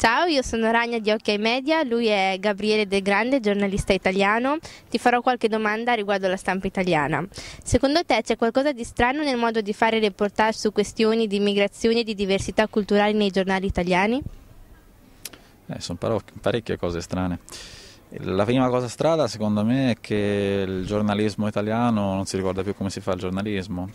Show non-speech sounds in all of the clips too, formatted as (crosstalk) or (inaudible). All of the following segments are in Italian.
Ciao, io sono Ragna di Occhi OK Media, lui è Gabriele De Grande, giornalista italiano. Ti farò qualche domanda riguardo la stampa italiana. Secondo te c'è qualcosa di strano nel modo di fare reportage su questioni di immigrazione e di diversità culturali nei giornali italiani? Eh, sono parecchie cose strane. La prima cosa strana secondo me è che il giornalismo italiano non si ricorda più come si fa il giornalismo,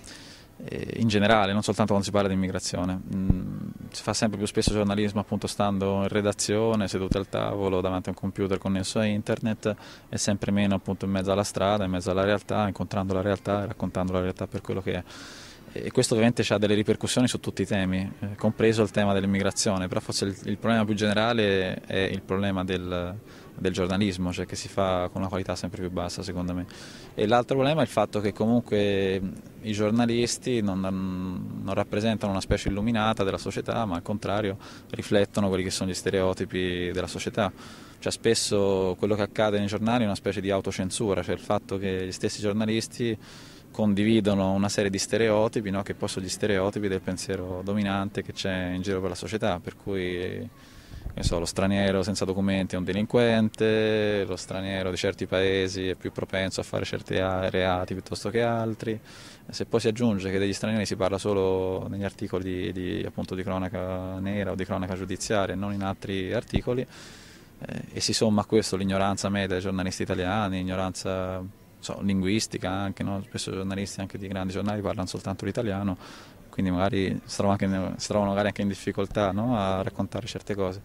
eh, in generale, non soltanto quando si parla di immigrazione. Mm, si fa sempre più spesso giornalismo appunto stando in redazione, seduto al tavolo, davanti a un computer connesso a internet e sempre meno appunto in mezzo alla strada, in mezzo alla realtà, incontrando la realtà e raccontando la realtà per quello che è. E questo ovviamente ha delle ripercussioni su tutti i temi, eh, compreso il tema dell'immigrazione, però forse il, il problema più generale è il problema del del giornalismo, cioè che si fa con una qualità sempre più bassa secondo me. E l'altro problema è il fatto che comunque i giornalisti non, non, rappresentano una specie illuminata della società, ma al contrario riflettono quelli che sono gli stereotipi della società. Cioè spesso quello che accade nei giornali è una specie di autocensura, cioè il fatto che gli stessi giornalisti condividono una serie di stereotipi no? che poi sono gli stereotipi del pensiero dominante che c'è in giro per la società, per cui so, lo straniero senza documenti è un delinquente, lo straniero di certi paesi è più propenso a fare certi reati piuttosto che altri. Se poi si aggiunge che degli stranieri si parla solo negli articoli di, di, appunto, di cronaca nera o di cronaca giudiziaria e non in altri articoli, eh, e si somma a questo l'ignoranza media dei giornalisti italiani, l'ignoranza so, linguistica anche, no? spesso giornalisti anche di grandi giornali parlano soltanto l'italiano, quindi magari si trovano, anche, si trovano magari anche in difficoltà no? a raccontare certe cose.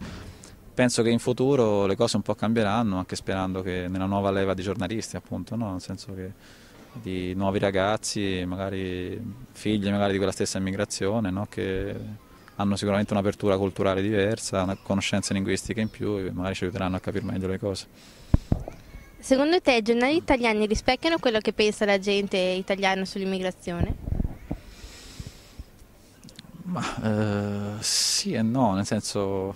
Penso che in futuro le cose un po' cambieranno, anche sperando che nella nuova leva di giornalisti, appunto, no? nel senso che di nuovi ragazzi, magari figli magari di quella stessa immigrazione, no? che hanno sicuramente un'apertura culturale diversa, una conoscenza linguistica in più e magari ci aiuteranno a capire meglio le cose. Secondo te i giornali italiani rispecchiano quello che pensa la gente italiana sull'immigrazione? Ma eh, sì e no, nel senso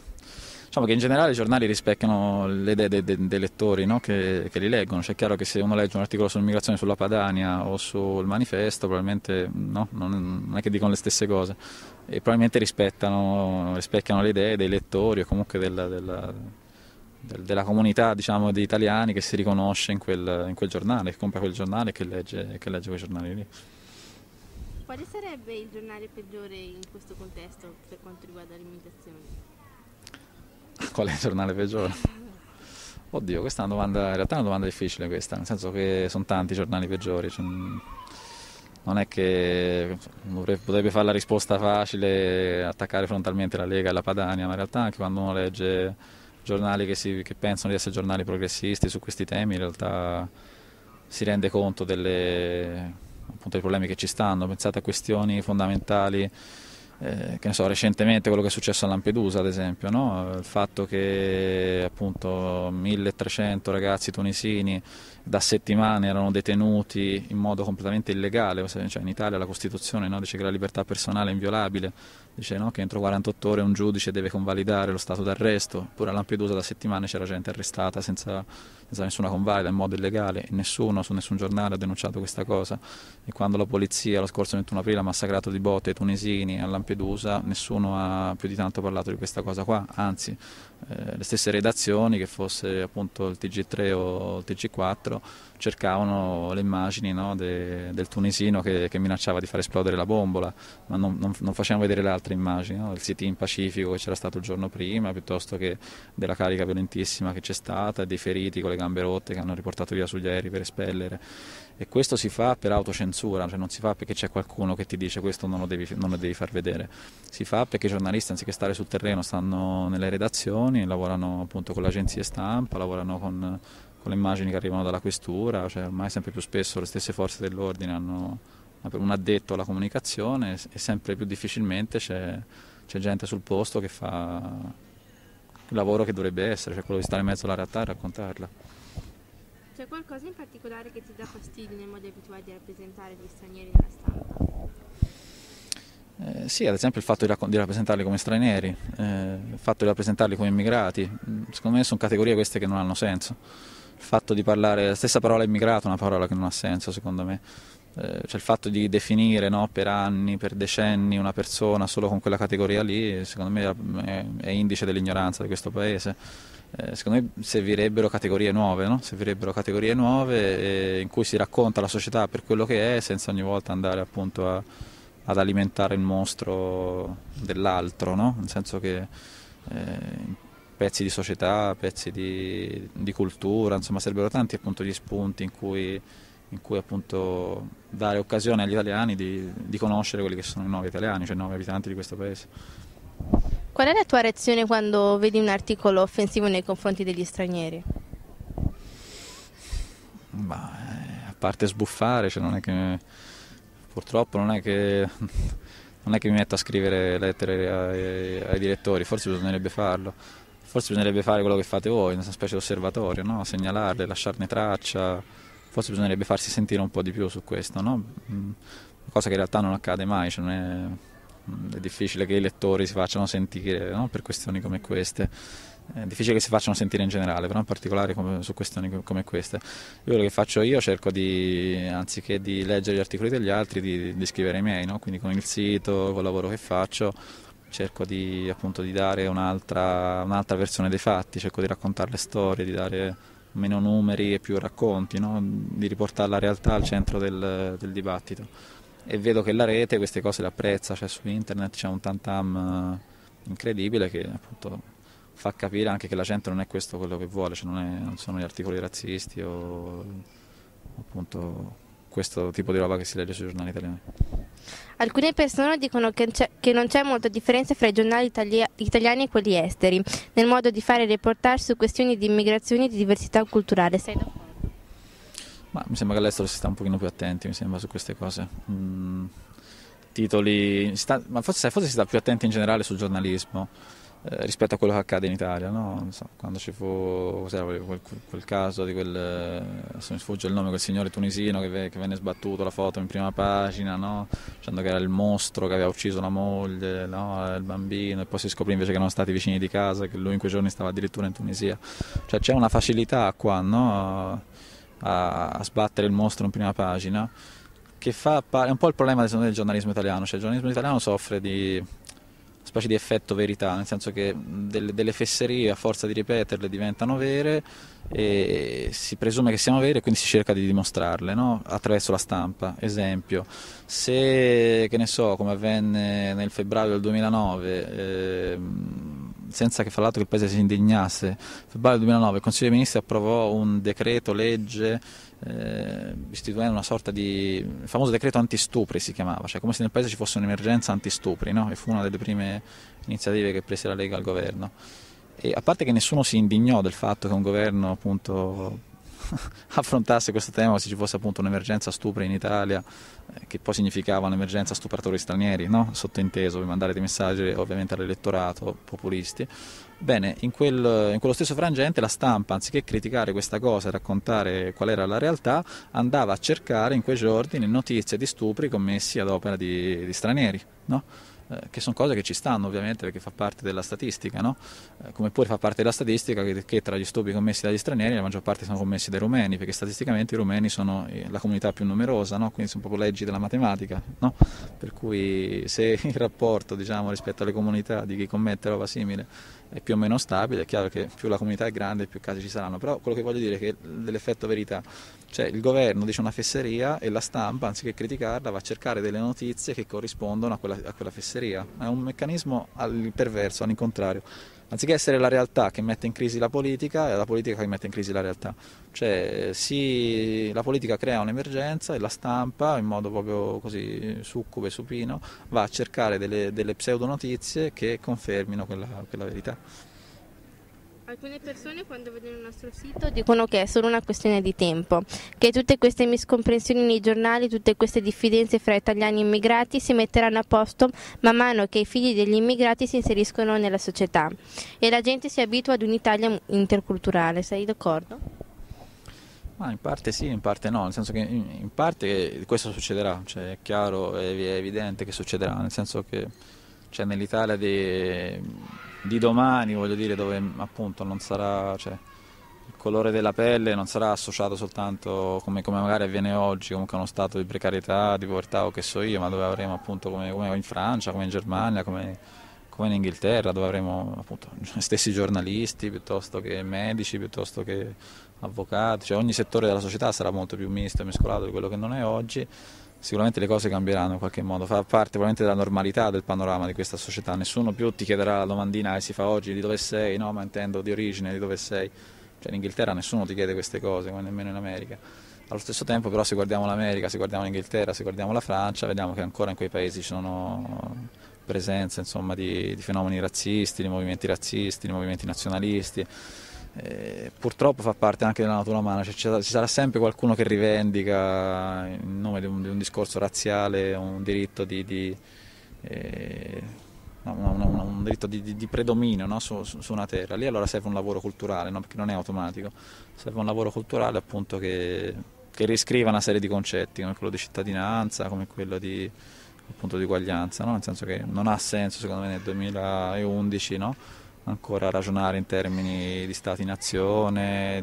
diciamo che in generale i giornali rispecchiano le idee dei, dei, dei lettori no? che, che, li leggono, cioè è chiaro che se uno legge un articolo sull'immigrazione sulla Padania o sul manifesto probabilmente no? non, è che dicono le stesse cose e probabilmente rispecchiano le idee dei lettori o comunque della, della, della comunità diciamo, di italiani che si riconosce in quel, in quel giornale, che compra quel giornale e che legge, che legge quei giornali lì. Quale sarebbe il giornale peggiore in questo contesto per quanto riguarda l'alimentazione? Qual è il giornale peggiore? Oddio, questa è una domanda, in realtà è una domanda difficile questa, nel senso che sono tanti i giornali peggiori, cioè non è che potrebbe fare la risposta facile, attaccare frontalmente la Lega e la Padania, ma in realtà anche quando uno legge giornali che, si, che pensano di essere giornali progressisti su questi temi, in realtà si rende conto delle appunto ai problemi che ci stanno, pensate a questioni fondamentali, eh, che ne so, recentemente quello che è successo a Lampedusa ad esempio, no? il fatto che appunto 1300 ragazzi tunisini da settimane erano detenuti in modo completamente illegale, cioè in Italia la Costituzione no? dice che la libertà personale è inviolabile, dice no? che entro 48 ore un giudice deve convalidare lo stato d'arresto, pure a Lampedusa da settimane c'era gente arrestata senza nessuna convalida in modo illegale, nessuno su nessun giornale ha denunciato questa cosa e quando la polizia lo scorso 21 aprile ha massacrato di botte i tunisini a Lampedusa nessuno ha più di tanto parlato di questa cosa qua, anzi eh, le stesse redazioni, che fosse appunto il TG3 o il TG4, cercavano le immagini no, de, del tunisino che, che, minacciava di far esplodere la bombola, ma non, non, non facevano vedere le altre immagini, no? il sit-in pacifico che c'era stato il giorno prima, piuttosto che della carica violentissima che c'è stata, dei feriti con le gambe rotte che hanno riportato via sugli aerei per espellere e questo si fa per autocensura, cioè non si fa perché c'è qualcuno che ti dice questo non lo, devi, non lo devi far vedere, si fa perché i giornalisti anziché stare sul terreno stanno nelle redazioni, lavorano appunto con agenzie stampa, lavorano con, con le immagini che arrivano dalla questura, cioè ormai sempre più spesso le stesse forze dell'ordine hanno un addetto alla comunicazione e sempre più difficilmente c'è, c'è gente sul posto che fa il lavoro che dovrebbe essere, cioè quello di stare in mezzo alla realtà e raccontarla. C'è qualcosa in particolare che ti dà fastidio nel modo abituale di rappresentare gli stranieri nella stampa? Eh, sì, ad esempio il fatto di, raccon- di rappresentarli come stranieri, eh, il fatto di rappresentarli come immigrati, mm, secondo me sono categorie queste che non hanno senso. Il fatto di parlare la stessa parola immigrato è una parola che non ha senso, secondo me. Eh, cioè il fatto di definire no, per anni, per decenni una persona solo con quella categoria lì, secondo me è, indice dell'ignoranza di questo paese. Eh, secondo me servirebbero categorie nuove, no? servirebbero categorie nuove eh, in cui si racconta la società per quello che è senza ogni volta andare appunto a, ad alimentare il mostro dell'altro, no? nel senso che eh, pezzi di società, pezzi di, di cultura, insomma sarebbero tanti appunto gli spunti in cui in cui appunto dare occasione agli italiani di, di conoscere quelli che sono i nuovi italiani, cioè i nuovi abitanti di questo paese. Qual è la tua reazione quando vedi un articolo offensivo nei confronti degli stranieri? Beh, a parte sbuffare, cioè non che, purtroppo non è che non è che mi metto a scrivere lettere ai, ai, direttori, forse bisognerebbe farlo, forse bisognerebbe fare quello che fate voi, una specie di osservatorio, no? segnalarle, lasciarne traccia, forse bisognerebbe farsi sentire un po' di più su questo, no? Mm, cosa che in realtà non accade mai, cioè non è, mm, è, difficile che i lettori si facciano sentire no? per questioni come queste. È difficile che si facciano sentire in generale, però in particolare come, su questioni come queste. Io quello che faccio io cerco di, anziché di leggere gli articoli degli altri, di, di scrivere i miei, no? quindi con il sito, col lavoro che faccio, cerco di, appunto, di dare un'altra, un'altra versione dei fatti, cerco di raccontare le storie, di dare meno numeri e più racconti, no? di riportare la realtà al centro del, del, dibattito. E vedo che la rete queste cose le apprezza, cioè su internet c'è un tantam eh, incredibile che appunto fa capire anche che la gente non è questo quello che vuole, cioè non, è, non sono gli articoli razzisti o appunto questo tipo di roba che si legge sui giornali italiani. Alcune persone dicono che, che non c'è molta differenza fra i giornali italia italiani e quelli esteri, nel modo di fare reportage su questioni di immigrazione e di diversità culturale. Sei d'accordo? Ma mi sembra che all'estero si sta un pochino più attenti, mi sembra, su queste cose. Mm, titoli... Sta, ma forse, forse si sta più attenti in generale sul giornalismo eh, rispetto a quello che accade in Italia, no? so, quando ci fu quel, quel, caso di quel, adesso eh, mi sfugge il nome, quel signore tunisino che, ve, che venne sbattuto la foto in prima pagina, no? dicendo che era il mostro che aveva ucciso la moglie, no? il bambino, e poi si scoprì invece che erano stati vicini di casa, che lui in quei giorni stava addirittura in Tunisia. Cioè c'è una facilità qua a, a sbattere il mostro in prima pagina che fa, è un po' il problema del giornalismo italiano, cioè il giornalismo italiano soffre di specie di effetto verità, nel senso che delle, delle, fesserie a forza di ripeterle diventano vere e si presume che siano vere e quindi si cerca di dimostrarle no? attraverso la stampa. Esempio, se, che ne so, come avvenne nel febbraio del 2009, eh, senza che fra l'altro il Paese si indignasse, febbraio del 2009 il Consiglio dei Ministri approvò un decreto legge eh, istituendo una sorta di il famoso decreto antistupri si chiamava, cioè come se nel paese ci fosse un'emergenza antistupri, no? E fu una delle prime iniziative che prese la Lega al governo. E a parte che nessuno si indignò del fatto che un governo appunto (laughs) affrontasse questo tema se ci fosse appunto un'emergenza stupri in Italia, eh, che poi significava un'emergenza stupratori stranieri, no? sottinteso per mandare dei messaggi ovviamente all'elettorato populisti. Bene, in, quel, in quello stesso frangente la stampa, anziché criticare questa cosa e raccontare qual era la realtà, andava a cercare in quei giorni notizie di stupri commessi ad opera di, di stranieri. No? Eh, che sono cose che ci stanno ovviamente perché fa parte della statistica, no? Eh, come pure fa parte della statistica che, che, tra gli stupri commessi dagli stranieri la maggior parte sono commessi dai rumeni, perché statisticamente i rumeni sono eh, la comunità più numerosa, no? quindi sono proprio leggi della matematica, no? per cui se (laughs) il rapporto diciamo, rispetto alle comunità di chi commette roba simile è più o meno stabile, è chiaro che più la comunità è grande più casi ci saranno, però quello che voglio dire è che dell'effetto verità, cioè il governo dice una fesseria e la stampa anziché criticarla va a cercare delle notizie che corrispondono a quella, a quella fesseria, è un meccanismo perverso, all'incontrario anziché essere la realtà che mette in crisi la politica, è la politica che mette in crisi la realtà. Cioè si, la politica crea un'emergenza e la stampa, in modo proprio così succube, supino, va a cercare delle, delle pseudonotizie che confermino quella, quella verità. Alcune persone quando vedono il nostro sito dicono che è solo una questione di tempo, che tutte queste miscomprensioni nei giornali, tutte queste diffidenze fra italiani e immigrati si metteranno a posto man mano che i figli degli immigrati si inseriscono nella società e la gente si abitua ad un'Italia interculturale, sei d'accordo? Ma in parte sì, in parte no, nel senso che in parte questo succederà, cioè è chiaro, è evidente che succederà, nel senso che cioè nell'Italia dei di domani, voglio dire, dove appunto non sarà... Cioè, il colore della pelle non sarà associato soltanto come, come, magari avviene oggi, comunque a uno stato di precarietà, di povertà o che so io, ma dove avremo appunto come, come in Francia, come in Germania, come, come, in Inghilterra, dove avremo appunto (laughs) stessi giornalisti piuttosto che medici, piuttosto che avvocati, cioè ogni settore della società sarà molto più misto e mescolato di quello che non è oggi sicuramente le cose cambieranno in qualche modo, fa parte probabilmente della normalità del panorama di questa società, nessuno più ti chiederà la domandina che si fa oggi di dove sei, no ma intendo di origine, di dove sei, cioè in Inghilterra nessuno ti chiede queste cose, come nemmeno in America. Allo stesso tempo però se guardiamo l'America, se guardiamo l'Inghilterra, se guardiamo la Francia, vediamo che ancora in quei paesi ci sono presenze insomma, di, di fenomeni razzisti, di movimenti razzisti, di movimenti nazionalisti eh, purtroppo fa parte anche della natura umana, cioè, ci sarà sempre qualcuno che rivendica in nome di un, di un discorso razziale un diritto di, di, eh, no, no, no, un diritto di predominio su, su, una terra. Lì allora serve un lavoro culturale, perché non è automatico, serve un lavoro culturale appunto che, che riscriva una serie di concetti come quello di cittadinanza, come quello di appunto di uguaglianza, nel senso che non ha senso secondo me nel 2011 no? ancora ragionare in termini di stati-nazione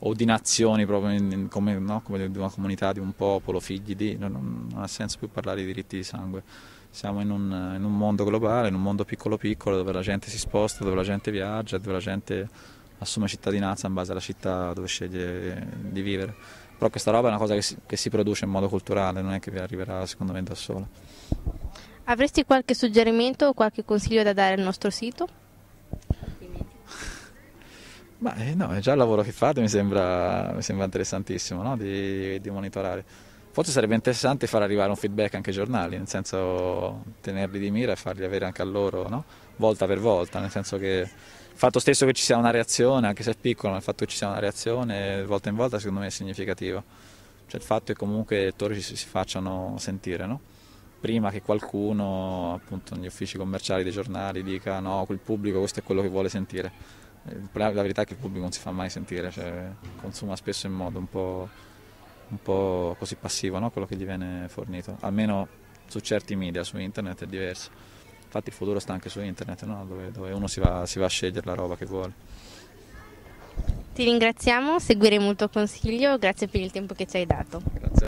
o di nazioni proprio in, come, no? come, di una comunità, di un popolo, figli di... Non, non ha senso più parlare di diritti di sangue. Siamo in un, in un mondo globale, in un mondo piccolo piccolo dove la gente si sposta, dove la gente viaggia, dove la gente assume cittadinanza in base alla città dove sceglie di vivere. Però questa roba è una cosa che si, che si produce in modo culturale, non è che vi arriverà secondo me da sola. Avresti qualche suggerimento o qualche consiglio da dare al nostro sito? Ma eh, no, è già il lavoro che fate mi sembra, mi sembra interessantissimo no? di, di, monitorare. Forse sarebbe interessante far arrivare un feedback anche ai giornali, nel senso tenerli di mira e farli avere anche a loro, no? volta per volta, nel senso che il fatto stesso che ci sia una reazione, anche se è piccola, ma il fatto che ci sia una reazione volta in volta secondo me è significativo. Cioè il fatto che comunque i lettori si, si facciano sentire, no? prima che qualcuno appunto negli uffici commerciali dei giornali dica no, quel pubblico questo è quello che vuole sentire. La verità è che il pubblico non si fa mai sentire, cioè, consuma spesso in modo un po', un po così passivo no? quello che gli viene fornito, almeno su certi media, su internet è diverso. Infatti il futuro sta anche su internet, no? dove, dove, uno si va, si va a scegliere la roba che vuole. Ti ringraziamo, seguiremo il tuo consiglio, grazie per il tempo che ci hai dato. Grazie.